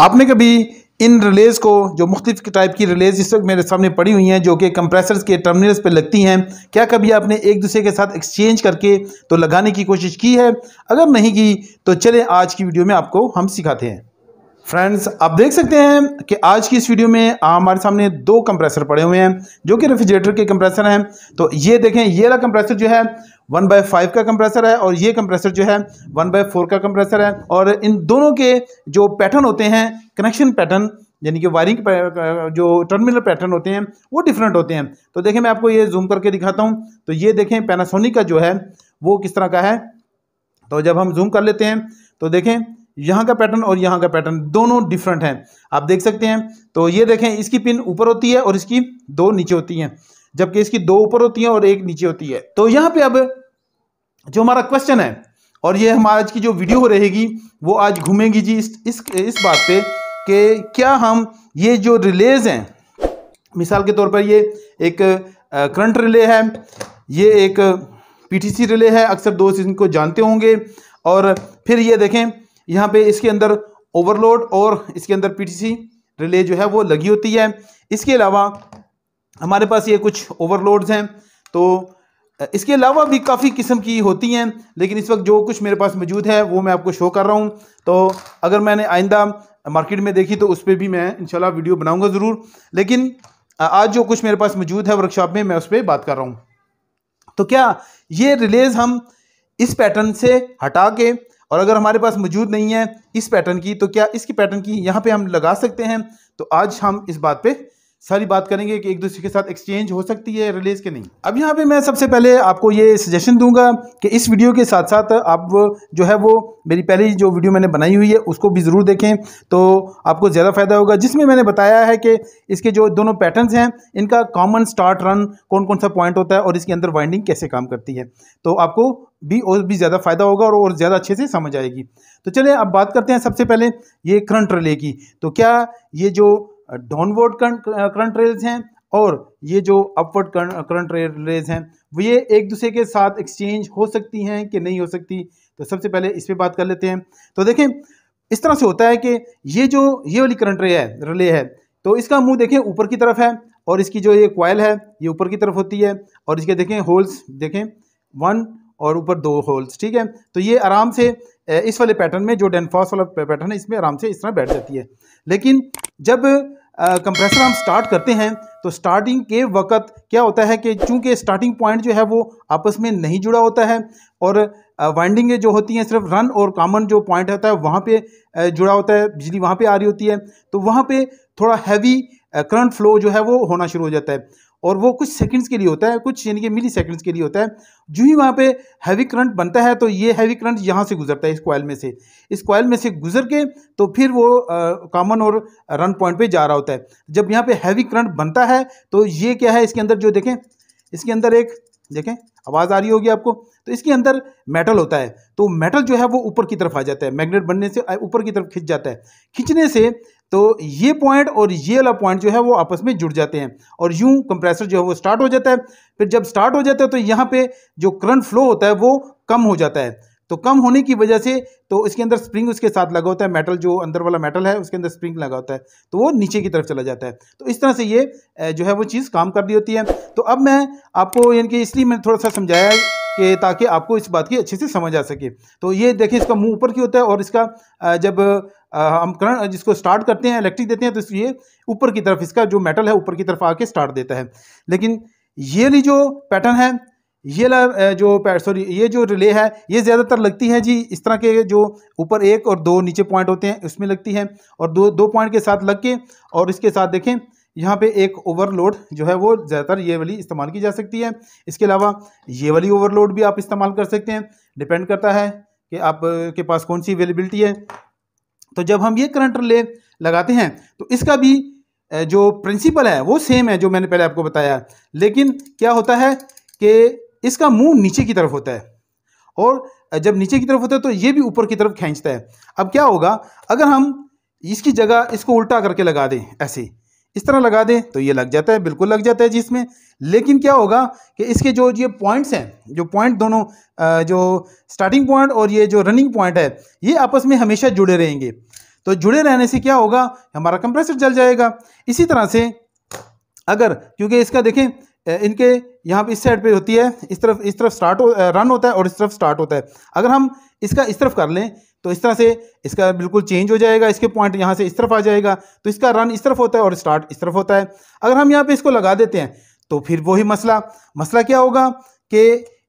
आपने कभी इन रिलेज को जो मुख्तफ टाइप की रिलेज इस वक्त मेरे सामने पड़ी हुई हैं जो कि कंप्रेसर्स के टर्मिनल्स पे लगती हैं क्या कभी आपने एक दूसरे के साथ एक्सचेंज करके तो लगाने की कोशिश की है अगर नहीं की तो चलें आज की वीडियो में आपको हम सिखाते हैं फ्रेंड्स आप देख सकते हैं कि आज की इस वीडियो में हमारे सामने दो कंप्रेसर पड़े हुए हैं जो कि रेफ्रिजरेटर के कंप्रेसर हैं तो ये देखें ये वाला कंप्रेसर जो है वन बाय फाइव का कंप्रेसर है और ये कंप्रेसर जो है वन बाय फोर का कंप्रेसर है और इन दोनों के जो पैटर्न होते हैं कनेक्शन पैटर्न यानी कि वायरिंग जो टर्मिनल पैटर्न होते हैं वो डिफरेंट होते हैं तो देखें मैं आपको ये जूम करके दिखाता हूँ तो ये देखें पैनासोनिक का जो है वो किस तरह का है तो जब हम जूम कर लेते हैं तो देखें यहाँ का पैटर्न और यहाँ का पैटर्न दोनों डिफरेंट हैं आप देख सकते हैं तो ये देखें इसकी पिन ऊपर होती है और इसकी दो नीचे होती हैं जबकि इसकी दो ऊपर होती हैं और एक नीचे होती है तो यहाँ पे अब जो हमारा क्वेश्चन है और ये हमारा आज की जो वीडियो रहेगी वो आज घूमेगी जी इस इस इस बात पर कि क्या हम ये जो रिलेज हैं मिसाल के तौर पर ये एक करंट रिले है ये एक पीटीसी रिले है अक्सर दोस्त इनको जानते होंगे और फिर ये देखें यहाँ पे इसके अंदर ओवरलोड और इसके अंदर पीटीसी रिले जो है वो लगी होती है इसके अलावा हमारे पास ये कुछ ओवरलोड्स हैं तो इसके अलावा भी काफ़ी किस्म की होती हैं लेकिन इस वक्त जो कुछ मेरे पास मौजूद है वो मैं आपको शो कर रहा हूँ तो अगर मैंने आइंदा मार्केट में देखी तो उस पर भी मैं इनशाला वीडियो बनाऊँगा ज़रूर लेकिन आज जो कुछ मेरे पास मौजूद है वर्कशॉप में मैं उस पर बात कर रहा हूँ तो क्या ये रिलेज हम इस पैटर्न से हटा के और अगर हमारे पास मौजूद नहीं है इस पैटर्न की तो क्या इसकी पैटर्न की यहाँ पे हम लगा सकते हैं तो आज हम इस बात पे सारी बात करेंगे कि एक दूसरे के साथ एक्सचेंज हो सकती है रिलीज़ के नहीं अब यहाँ पे मैं सबसे पहले आपको ये सजेशन दूंगा कि इस वीडियो के साथ साथ आप जो है वो मेरी पहली जो वीडियो मैंने बनाई हुई है उसको भी ज़रूर देखें तो आपको ज़्यादा फ़ायदा होगा जिसमें मैंने बताया है कि इसके जो दोनों पैटर्नस हैं इनका कॉमन स्टार्ट रन कौन कौन सा पॉइंट होता है और इसके अंदर वाइंडिंग कैसे काम करती है तो आपको भी और भी ज़्यादा फ़ायदा होगा और और ज़्यादा अच्छे से समझ आएगी तो चलिए अब बात करते हैं सबसे पहले ये करंट रिले की तो क्या ये जो डाउनवर्ड करंट रेल्स हैं और ये जो अपवर्ड करंट रेल्स हैं वो ये एक दूसरे के साथ एक्सचेंज हो सकती हैं कि नहीं हो सकती तो सबसे पहले इस पर बात कर लेते हैं तो देखें इस तरह से होता है कि ये जो ये वाली करंट रे है रिले है तो इसका मुंह देखें ऊपर की तरफ है और इसकी जो ये क्वाइल है ये ऊपर की तरफ होती है और इसके देखें होल्स देखें वन और ऊपर दो होल्स ठीक है तो ये आराम से इस वाले पैटर्न में जो डेनफॉस वाला पैटर्न है इसमें आराम से इस तरह बैठ जाती है लेकिन जब कंप्रेसर हम स्टार्ट करते हैं तो स्टार्टिंग के वक्त क्या होता है कि चूंकि स्टार्टिंग पॉइंट जो है वो आपस में नहीं जुड़ा होता है और वाइंडिंगें जो होती हैं सिर्फ रन और कॉमन जो पॉइंट होता है वहाँ पे जुड़ा होता है बिजली वहाँ पे आ रही होती है तो वहाँ पे थोड़ा हैवी करंट फ्लो जो है वो होना शुरू हो जाता है और वो कुछ सेकंड्स के लिए होता है कुछ यानी कि मिली सेकंड्स के लिए होता है जो ही वहाँ पे हैवी करंट बनता है तो ये हैवी करंट यहाँ से गुजरता है इस कॉयल में से इस कॉयल में से गुजर के तो फिर वो कॉमन और रन पॉइंट पे जा रहा होता है जब यहाँ पे हैवी करंट बनता है तो ये क्या है इसके अंदर जो देखें इसके अंदर एक देखें आवाज़ आ रही होगी आपको तो इसके अंदर मेटल होता है तो मेटल जो है वो ऊपर की तरफ आ जाता है मैग्नेट बनने से ऊपर की तरफ खिंच जाता है खींचने से तो ये पॉइंट और ये वाला पॉइंट जो है वो आपस में जुड़ जाते हैं और यूँ कंप्रेसर जो है वो स्टार्ट हो जाता है फिर जब स्टार्ट हो जाता है तो यहाँ पे जो करंट फ्लो होता है वो कम हो जाता है तो कम होने की वजह से तो इसके अंदर स्प्रिंग उसके साथ लगा होता है मेटल जो अंदर वाला मेटल है उसके अंदर स्प्रिंग लगा होता है तो वो नीचे की तरफ चला जाता है तो इस तरह से ये जो है वो चीज़ काम कर रही होती है तो अब मैं आपको यानी कि इसलिए मैंने थोड़ा सा समझाया कि ताकि आपको इस बात की अच्छे से समझ आ सके तो ये देखिए इसका मुंह ऊपर की होता है और इसका जब हम करण जिसको स्टार्ट करते हैं इलेक्ट्रिक देते हैं तो ये ऊपर की तरफ इसका जो मेटल है ऊपर की तरफ आके स्टार्ट देता है लेकिन ये ली जो पैटर्न है ये जो सॉरी ये जो रिले है ये ज़्यादातर लगती है जी इस तरह के जो ऊपर एक और दो नीचे पॉइंट होते हैं उसमें लगती है और दो दो पॉइंट के साथ लग के और इसके साथ देखें यहाँ पे एक ओवरलोड जो है वो ज़्यादातर ये वाली इस्तेमाल की जा सकती है इसके अलावा ये वाली ओवरलोड भी आप इस्तेमाल कर सकते हैं डिपेंड करता है कि आपके पास कौन सी अवेलेबिलिटी है तो जब हम ये करंट ले लगाते हैं तो इसका भी जो प्रिंसिपल है वो सेम है जो मैंने पहले आपको बताया लेकिन क्या होता है कि इसका मुंह नीचे की तरफ होता है और जब नीचे की तरफ होता है तो ये भी ऊपर की तरफ खींचता है अब क्या होगा अगर हम इसकी जगह इसको उल्टा करके लगा दें ऐसे इस तरह लगा दें तो ये लग जाता है बिल्कुल लग जाता है जिसमें लेकिन क्या होगा कि इसके जो ये पॉइंट्स हैं जो पॉइंट दोनों जो स्टार्टिंग पॉइंट और ये जो रनिंग पॉइंट है ये आपस में हमेशा जुड़े रहेंगे तो जुड़े रहने से क्या होगा हमारा कंप्रेसर जल जाएगा इसी तरह से अगर क्योंकि इसका देखें इनके यहाँ पर इस साइड पर होती है इस तरफ इस तरफ स्टार्ट हो, रन होता है और इस तरफ स्टार्ट होता है अगर हम इसका इस तरफ कर लें तो इस तरह से इसका बिल्कुल चेंज हो जाएगा इसके पॉइंट यहाँ से इस तरफ आ जाएगा तो इसका रन इस तरफ होता है और स्टार्ट इस तरफ होता है अगर हम यहाँ पे इसको लगा देते हैं तो फिर वही मसला मसला क्या होगा कि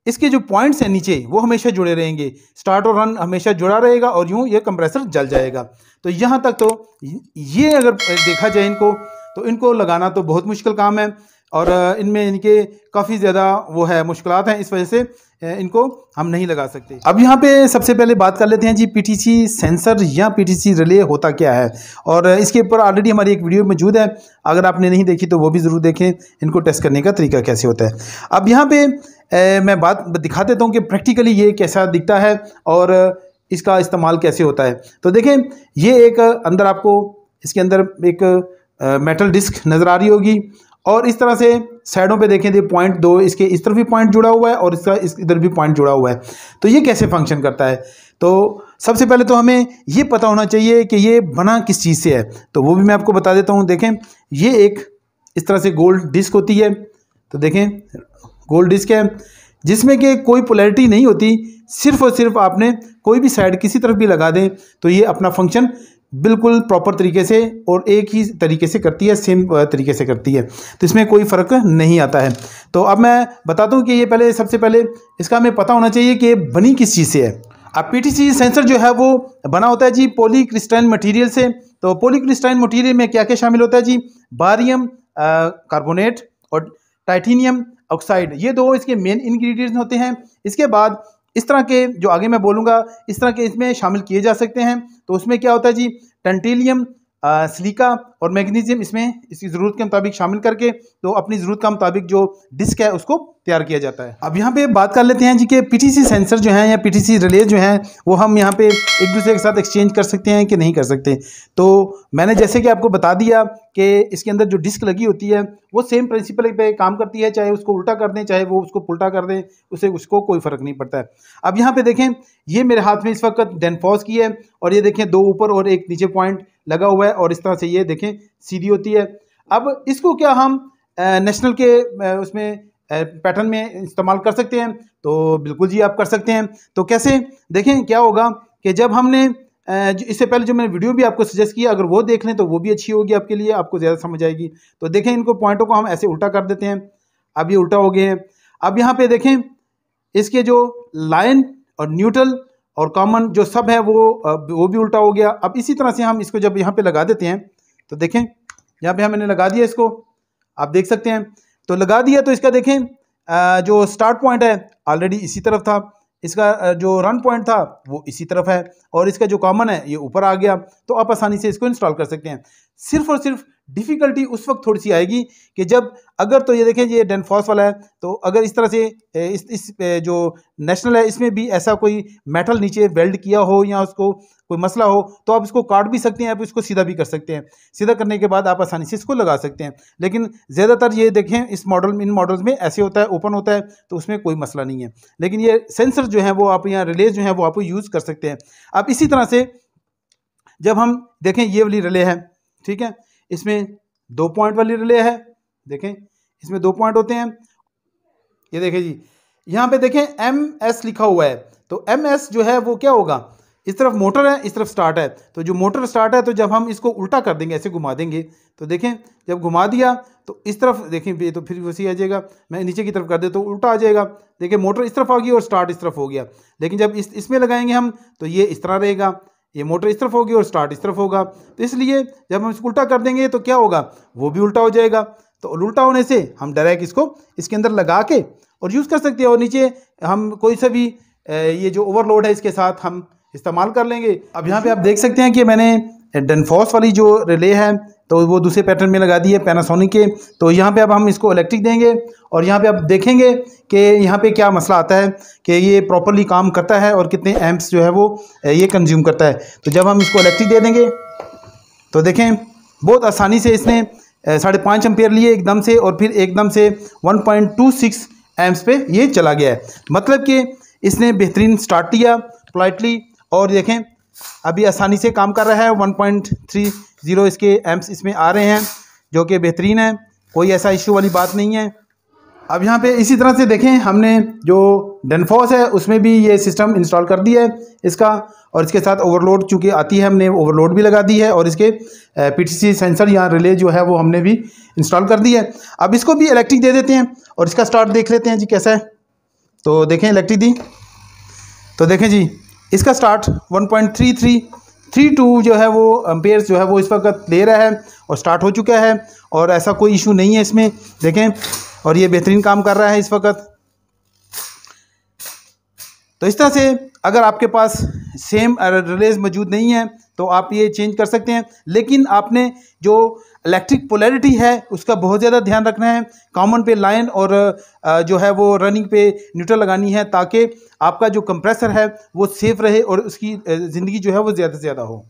इसके जो पॉइंट्स हैं नीचे वो हमेशा जुड़े रहेंगे स्टार्ट और रन हमेशा जुड़ा रहेगा और यूँ ये कंप्रेसर जल जाएगा तो यहाँ तक तो ये अगर देखा जाए इनको तो इनको लगाना तो बहुत मुश्किल काम है और इनमें इनके काफ़ी ज़्यादा वो है मुश्किल हैं इस वजह से इनको हम नहीं लगा सकते अब यहाँ पे सबसे पहले बात कर लेते हैं जी पीटीसी सेंसर या पीटीसी रिले होता क्या है और इसके ऊपर ऑलरेडी हमारी एक वीडियो मौजूद है अगर आपने नहीं देखी तो वो भी ज़रूर देखें इनको टेस्ट करने का तरीका कैसे होता है अब यहाँ पे मैं बात दिखा देता हूँ कि प्रैक्टिकली ये कैसा दिखता है और इसका इस्तेमाल कैसे होता है तो देखें ये एक अंदर आपको इसके अंदर एक मेटल डिस्क नज़र आ रही होगी और इस तरह से साइडों पे देखें तो पॉइंट दो इसके इस तरफ भी पॉइंट जुड़ा हुआ है और इसका इस इधर भी पॉइंट जुड़ा हुआ है तो ये कैसे फंक्शन करता है तो सबसे पहले तो हमें ये पता होना चाहिए कि ये बना किस चीज़ से है तो वो भी मैं आपको बता देता हूँ देखें ये एक इस तरह से गोल्ड डिस्क होती है तो देखें गोल्ड डिस्क है जिसमें कि कोई पोलैरिटी नहीं होती सिर्फ और सिर्फ आपने कोई भी साइड किसी तरफ भी लगा दें तो ये अपना फंक्शन बिल्कुल प्रॉपर तरीके से और एक ही तरीके से करती है सेम तरीके से करती है तो इसमें कोई फ़र्क नहीं आता है तो अब मैं बताता हूँ कि ये पहले सबसे पहले इसका हमें पता होना चाहिए कि बनी किस चीज़ से है अब पीटीसी सेंसर जो है वो बना होता है जी पॉलीक्रिस्टाइन मटेरियल से तो पॉलीक्रिस्टाइन मटीरियल में क्या क्या शामिल होता है जी बारियम कार्बोनेट और टाइटीनियम ऑक्साइड ये दो इसके मेन इन्ग्रीडियंट्स होते हैं इसके बाद इस तरह के जो आगे मैं बोलूँगा इस तरह के इसमें शामिल किए जा सकते हैं तो उसमें क्या होता है जी टंटीलियम सिलिका और मैग्नीशियम इसमें इसकी ज़रूरत के मुताबिक शामिल करके तो अपनी ज़रूरत के मुताबिक जो डिस्क है उसको तैयार किया जाता है अब यहाँ पे बात कर लेते हैं जी के पीटीसी सेंसर जो हैं या पीटीसी रिले जो हैं वो हम यहाँ पे एक दूसरे के साथ एक्सचेंज कर सकते हैं कि नहीं कर सकते तो मैंने जैसे कि आपको बता दिया कि इसके अंदर जो डिस्क लगी होती है वो सेम प्रिंसिपल पे काम करती है चाहे उसको उल्टा कर दें चाहे वो उसको पुलटा कर दें उसे उसको कोई फ़र्क नहीं पड़ता है अब यहाँ पर देखें ये मेरे हाथ में इस वक्त डेनफॉस की है और ये देखें दो ऊपर और एक नीचे पॉइंट लगा हुआ है और इस तरह से ये देखें सीधी होती है अब इसको क्या हम नेशनल के उसमें पैटर्न में इस्तेमाल कर सकते हैं तो बिल्कुल जी आप कर सकते हैं तो कैसे देखें क्या होगा कि जब हमने इससे पहले जो मैंने वीडियो भी आपको सजेस्ट किया अगर वो देख लें तो वो भी अच्छी होगी आपके लिए आपको ज़्यादा समझ आएगी तो देखें इनको पॉइंटों को हम ऐसे उल्टा कर देते हैं अब ये उल्टा हो गए हैं अब यहाँ पे देखें इसके जो लाइन और न्यूट्रल और कॉमन जो सब है वो वो भी उल्टा हो गया अब इसी तरह से हम इसको जब यहाँ पे लगा देते हैं तो देखें यहाँ पे हमने लगा दिया इसको आप देख सकते हैं तो लगा दिया तो इसका देखें जो स्टार्ट पॉइंट है ऑलरेडी इसी तरफ था इसका जो रन पॉइंट था वो इसी तरफ है और इसका जो कॉमन है ये ऊपर आ गया तो आप आसानी से इसको इंस्टॉल कर सकते हैं सिर्फ और सिर्फ डिफ़िकल्टी उस वक्त थोड़ी सी आएगी कि जब अगर तो ये देखें ये डेनफॉस वाला है तो अगर इस तरह से इस इस जो नेशनल है इसमें भी ऐसा कोई मेटल नीचे वेल्ड किया हो या उसको कोई मसला हो तो आप इसको काट भी सकते हैं आप इसको सीधा भी कर सकते हैं सीधा करने के बाद आप आसानी से इसको लगा सकते हैं लेकिन ज़्यादातर ये देखें इस मॉडल इन मॉडल्स में ऐसे होता है ओपन होता है तो उसमें कोई मसला नहीं है लेकिन ये सेंसर जो है वो आप यहाँ रिलेज जो है वो आप यूज़ कर सकते हैं आप इसी तरह से जब हम देखें ये वाली रिले है ठीक है इसमें दो पॉइंट वाली रिले है देखें इसमें दो पॉइंट होते हैं ये देखें जी यहाँ पे देखें एम एस लिखा हुआ है तो एम एस जो है वो क्या होगा इस तरफ मोटर है इस तरफ स्टार्ट है तो जो मोटर स्टार्ट है तो जब हम इसको उल्टा कर देंगे ऐसे घुमा देंगे तो देखें जब घुमा दिया तो इस तरफ देखें ये तो फिर वैसे आ जाएगा मैं नीचे की तरफ कर दे तो उल्टा आ जाएगा देखिए मोटर इस तरफ आ गई और स्टार्ट इस तरफ हो गया लेकिन जब इस इसमें लगाएंगे हम तो ये इस तरह रहेगा ये मोटर इस तरफ होगी और स्टार्ट इस तरफ होगा तो इसलिए जब हम इसको उल्टा कर देंगे तो क्या होगा वो भी उल्टा हो जाएगा तो उल्टा होने से हम डायरेक्ट इसको इसके अंदर लगा के और यूज़ कर सकते हैं और नीचे हम कोई सा भी ये जो ओवरलोड है इसके साथ हम इस्तेमाल कर लेंगे अब यहाँ पे आप देख सकते हैं कि मैंने डनफॉस वाली जो रिले है तो वो दूसरे पैटर्न में लगा दिए पैनासोनिक के तो यहाँ पे अब हम इसको इलेक्ट्रिक देंगे और यहाँ पे आप देखेंगे कि यहाँ पे क्या मसला आता है कि ये प्रॉपरली काम करता है और कितने एम्प्स जो है वो ये कंज्यूम करता है तो जब हम इसको इलेक्ट्रिक दे देंगे तो देखें बहुत आसानी से इसने साढ़े पाँच एम्पेयर लिए एकदम से और फिर एकदम से one point two six amps पे ये चला गया है मतलब कि इसने बेहतरीन स्टार्ट किया पोलाइटली और देखें अभी आसानी से काम कर रहा है वन पॉइंट थ्री ज़ीरो इसके एम्प्स इसमें आ रहे हैं जो कि बेहतरीन है कोई ऐसा इशू वाली बात नहीं है अब यहाँ पे इसी तरह से देखें हमने जो डनफॉस है उसमें भी ये सिस्टम इंस्टॉल कर दिया है इसका और इसके साथ ओवरलोड चूँकि आती है हमने ओवरलोड भी लगा दी है और इसके पी सेंसर या रिले जो है वो हमने भी इंस्टॉल कर दी है अब इसको भी इलेक्ट्रिक दे देते हैं और इसका स्टार्ट देख लेते हैं जी कैसा है तो देखें इलेक्ट्रिक दी तो देखें जी इसका स्टार्ट 1.33 थ्री टू जो है वो अम्पेयर जो है वो इस वक्त ले रहा है और स्टार्ट हो चुका है और ऐसा कोई इशू नहीं है इसमें देखें और ये बेहतरीन काम कर रहा है इस वक्त तो इस तरह से अगर आपके पास सेम रिलेज मौजूद नहीं है तो आप ये चेंज कर सकते हैं लेकिन आपने जो इलेक्ट्रिक पोलैरिटी है उसका बहुत ज़्यादा ध्यान रखना है कॉमन पे लाइन और जो है वो रनिंग पे न्यूट्रल लगानी है ताकि आपका जो कंप्रेसर है वो सेफ़ रहे और उसकी ज़िंदगी जो है वो ज़्यादा से ज़्यादा हो